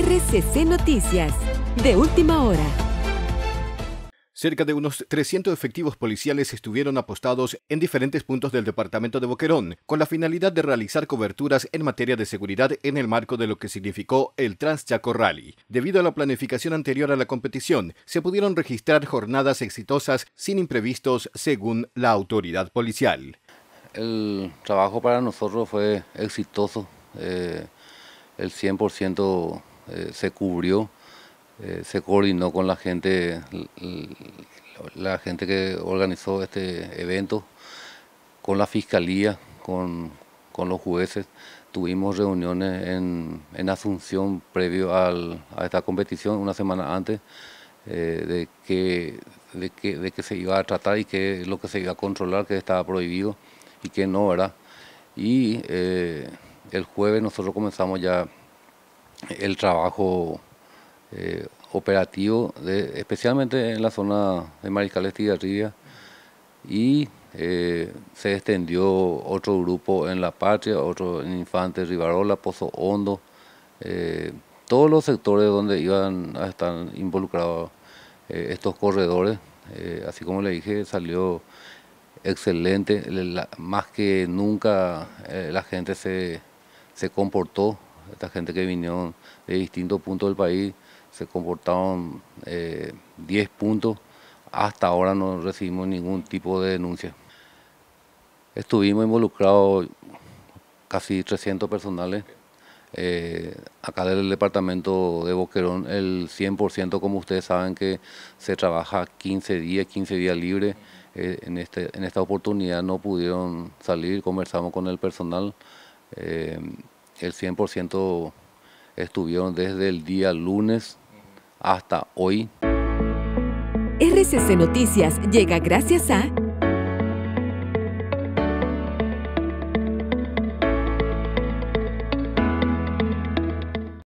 RCC Noticias, de última hora. Cerca de unos 300 efectivos policiales estuvieron apostados en diferentes puntos del departamento de Boquerón, con la finalidad de realizar coberturas en materia de seguridad en el marco de lo que significó el Transchaco Rally. Debido a la planificación anterior a la competición, se pudieron registrar jornadas exitosas sin imprevistos, según la autoridad policial. El trabajo para nosotros fue exitoso, eh, el 100% eh, se cubrió, eh, se coordinó con la gente, la gente que organizó este evento, con la fiscalía, con, los jueces. Tuvimos reuniones en, Asunción previo a esta competición, una semana antes, eh, de, que, de, se iba a tratar y que lo que se iba a controlar, que estaba prohibido y que no, era Y el jueves nosotros comenzamos ya el trabajo eh, operativo, especialmente en la zona de Mariscal Estigarribia, y eh, se extendió otro grupo en La Patria, otro en Infante, Rivarola, Pozo Hondo, eh, todos los sectores donde iban a estar involucrados estos corredores, así como le dije, salió excelente, más que nunca la gente se, se comportó esta gente que vinieron de distintos puntos del país se comportaron 10 eh, puntos. Hasta ahora no recibimos ningún tipo de denuncia. Estuvimos involucrados casi 300 personales. Eh, acá del departamento de Boquerón, el 100%, como ustedes saben, que se trabaja 15 días, 15 días libres. Eh, en, este, en esta oportunidad no pudieron salir, conversamos con el personal el 100% estuvieron desde el día lunes hasta hoy. RCC Noticias llega gracias a...